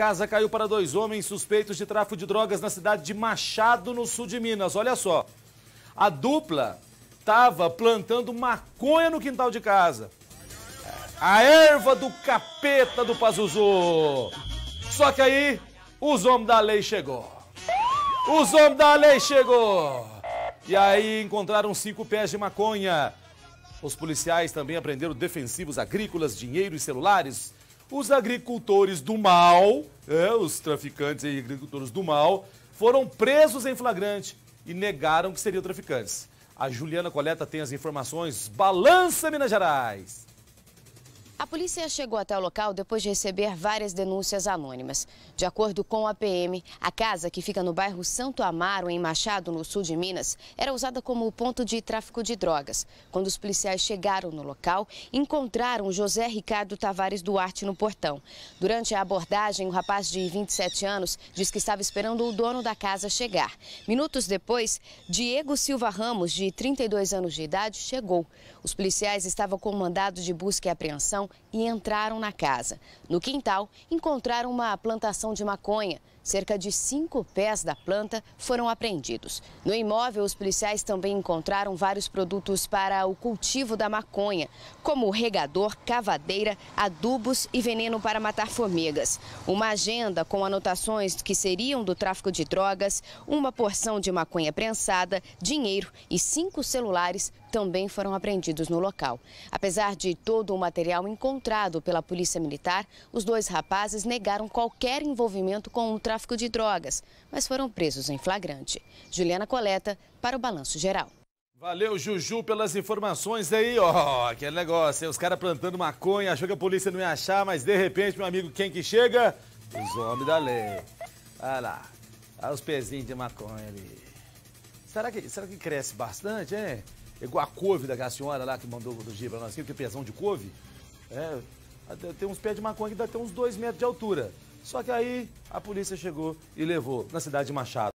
casa caiu para dois homens suspeitos de tráfico de drogas na cidade de Machado, no sul de Minas. Olha só. A dupla estava plantando maconha no quintal de casa. A erva do capeta do Pazuzu. Só que aí, os homens da lei chegou. Os homens da lei chegou. E aí encontraram cinco pés de maconha. Os policiais também apreenderam defensivos agrícolas, dinheiro e celulares os agricultores do mal, é, os traficantes e agricultores do mal, foram presos em flagrante e negaram que seriam traficantes. A Juliana Coleta tem as informações. Balança Minas Gerais. A polícia chegou até o local depois de receber várias denúncias anônimas. De acordo com a PM, a casa que fica no bairro Santo Amaro, em Machado, no sul de Minas, era usada como ponto de tráfico de drogas. Quando os policiais chegaram no local, encontraram José Ricardo Tavares Duarte no portão. Durante a abordagem, o rapaz de 27 anos diz que estava esperando o dono da casa chegar. Minutos depois, Diego Silva Ramos, de 32 anos de idade, chegou. Os policiais estavam com mandado de busca e apreensão e entraram na casa. No quintal, encontraram uma plantação de maconha. Cerca de cinco pés da planta foram apreendidos. No imóvel, os policiais também encontraram vários produtos para o cultivo da maconha, como regador, cavadeira, adubos e veneno para matar formigas. Uma agenda com anotações que seriam do tráfico de drogas, uma porção de maconha prensada, dinheiro e cinco celulares também foram apreendidos no local. Apesar de todo o material encontrado pela Polícia Militar, os dois rapazes negaram qualquer envolvimento com o tráfico tráfico de drogas, mas foram presos em flagrante. Juliana Coleta, para o Balanço Geral. Valeu, Juju, pelas informações aí, ó, oh, aquele negócio, hein? os caras plantando maconha, achou que a polícia não ia achar, mas de repente, meu amigo, quem que chega? Os homens da lei. Olha lá, olha os pezinhos de maconha ali. Será que, será que cresce bastante, hein? Igual a couve daquela senhora lá que mandou do Giba nós que é pezão de couve. É, tem uns pés de maconha que dá até uns dois metros de altura. Só que aí a polícia chegou e levou na cidade de Machado.